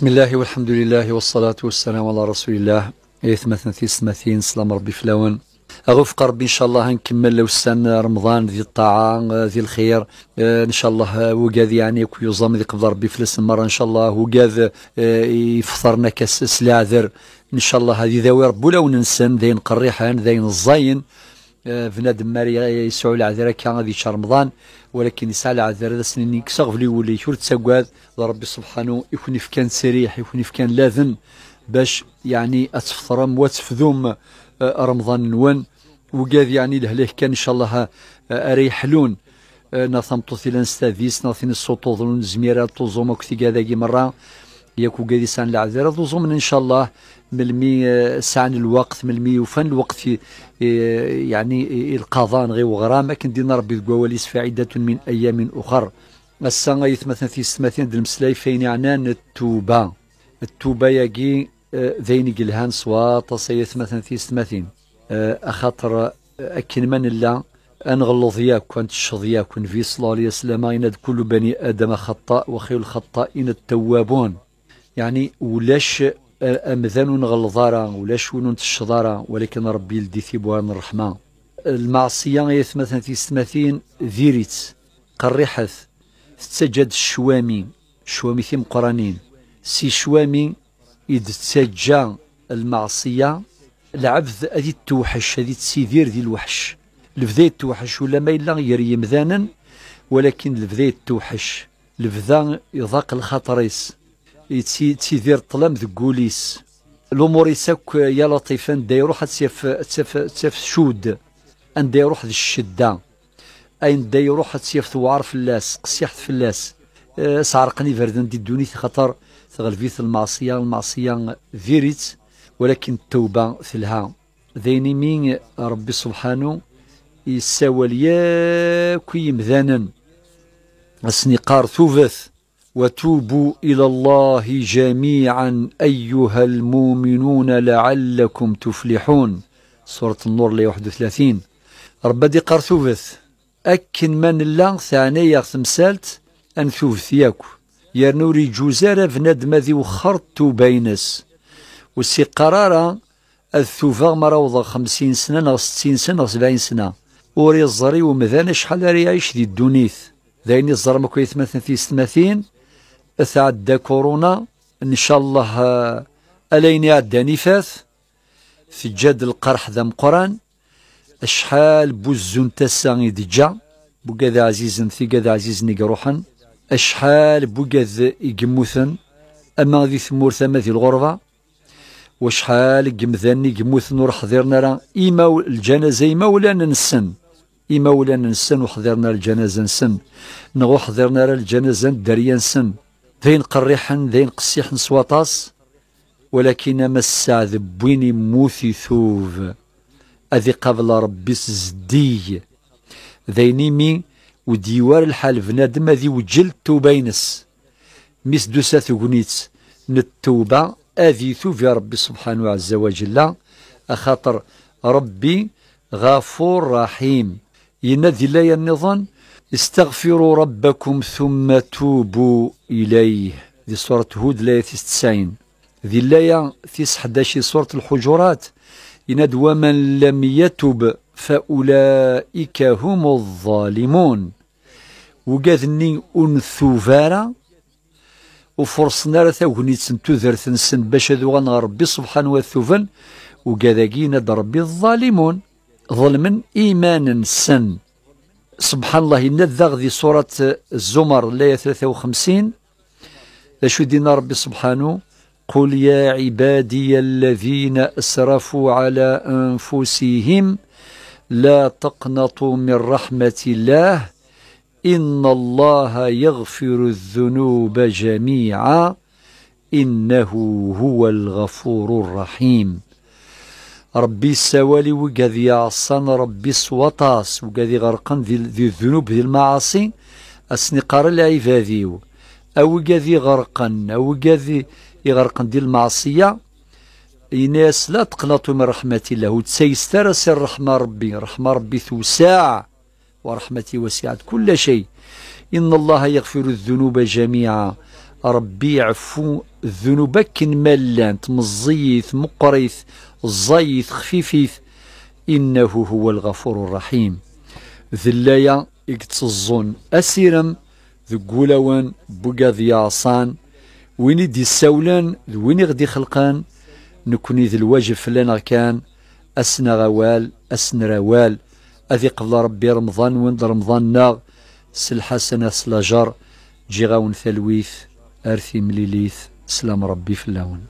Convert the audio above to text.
بسم الله والحمد لله والصلاة والسلام على رسول الله يثمثن في سمثين سلام ربي فلاون أغفق قرب إن شاء الله نكمل لو السنة رمضان ذي الطاعة ذي الخير آه، إن شاء الله وقاذ يعني يوزم ذي قبض ربي فلس مرة إن شاء الله وقاذ آه، يفطرنا كسس لاذر إن شاء الله هذه ذوي ربو وننسن ذين قريحان ذين الزين آه، فنادم ماري يسعو العذر كان غادي شهر رمضان ولكن يسعى العذر سنين كسر في ولي يور تسواد ربي سبحانه يكون في كان سريح يكون في كان لاذن باش يعني اتفطرم واتفذوم آه، رمضان نوان وقاد يعني لهليه كان ان شاء الله آه، اريحلون ناثم طوثي لنستاذيس ناثين ظلون زميرات توزوما كثي كذا مرة ياكو قاديسان العذير ظن ان شاء الله ملمي سعن الوقت ملمي وفن الوقت آه، يعني القضاء غير وغرام لكن دينا ربي القواليس فعدة من ايام اخر السنة غايث مثلا في ستماثين د المسلاي فين يعنان التوبة التوبة يجي آه، ذين قلهان صوات سيث مثلا في ستماثين آه، اخاطر اكن من الله انغلظ ياك وانتشظ ياك في صلى الله عليه وسلم كل بني ادم خطاء وخير الخطائين التوابون يعني ولاش امذان آه، آه، غلظاره ولاش ونون الشضاره ولكن ربي لدي ثيبوان الرحمه المعصيه يثمثن في ستماثين ذيريت قريحث تسجد الشوامي شوامي ثيم قرانين سي شوامي إذ تسجى المعصية العبد أذي التوحش أذي تسيدير ذي الوحش البذاية التوحش ولا ما إلا يريم ذانا ولكن البذاية التوحش البذا يضاق الخطريس تيدير الظلام ذو كوليس الامور يساك يا لطيف اندا يروح تسيف تسيف تسيف شود اندا يروح ذي الشده اين دا يروح تسيف ثوار فلاس قسيح فلاس اللاس أه، سعرقني فردن دي في خطر تغلبيث المعصيه المعصيه فيريت ولكن التوبه فلها ذيني مين ربي سبحانه يساوى كي مذانا اسني قار ثوفث وتوبوا إلى الله جميعا أيها المؤمنون لعلكم تفلحون سورة النور لي 31 ربا دي قرثوفث أكن من الله ثانية تمسالت أن ثوبث ياكو نوري جوزارة فناد ذي وخرت بينس وسي قرارا الثوفا مراوضة خمسين سنة أو ستين سنة أو سبعين سنة وري الزري ومذانا شحال راه يعيش دي الدونيث ذايني الزر مكوي ثماثين في ستماثين تعدى كورونا ان شاء الله آه، الين يعدى نفاث في جد القرح ذا مقران اشحال بوزون تساني دجا بوكاذ عزيز في كاذ عزيز نيقروحا اشحال بوكاذ يقموثن اما ذي ثمور ثما ذي الغربه وشحال قمذاني قموثن ورحضرنا راه ايما الجنازه ايما ولا نسن ايما ولا نسن وحضرنا الجنازه نسن نغو حضرنا الجنازه ندريا نسن ذين قريحا ذين قسيحا سواطاس ولكن مسا ذبويني موثي ثوف أذي قبل ربي سزدي ذيني مي وديوار الحال بنادم ذي وجل توبينس ميس دوسا ثقنيت نتوبة أذي ثوف يا ربي سبحانه عز وجل أخاطر ربي غفور رحيم ينادي لا ينظن استغفروا ربكم ثم توبوا إليه ذي سورة هود لاية 96 ذي لاية 11 سورة الحجرات إن ومن لم يتب فأولئك هم الظالمون وقاذني أنثو فارا وفرصنا رثا وغنيتسن سن باش هذو ربي سبحانه وثوفن وقاذاكينا ربي الظالمون ظلما إيمانا سن سبحان الله ينذغ ذي سورة الزمر الآية 53 شو دينا ربي سبحانه قل يا عبادي الذين أسرفوا على أنفسهم لا تقنطوا من رحمة الله إن الله يغفر الذنوب جميعا إنه هو الغفور الرحيم ربي السوالي وقاد يعصان ربي سواطاس وقاد غرقان ذي الذنوب ذي المعاصي أسنقار العبادي أو قاد غرقان أو قاد يغرقن ذي المعصية ايناس لا تقنطوا من رحمة الله وتسيسترس سر رحمة ربي رحمة ربي توسع ورحمتي وسعت كل شيء إن الله يغفر الذنوب جميعا ربي يعفو الذنوب كن ملانت مزيث مقريث زيث خفيفيث إنه هو الغفور الرحيم ذلايا اكتزون أسيرم ذقولوان بقى صان ويني دي ساولان ويني غدي خلقان نكوني ذي الواجب فلان كان أسنا غوال أسنا روال أذي قبل ربي رمضان وند رمضان ناغ سلحسنا سلاجر جيغاون ثلويث أرثي مليليث سلام ربي في اللون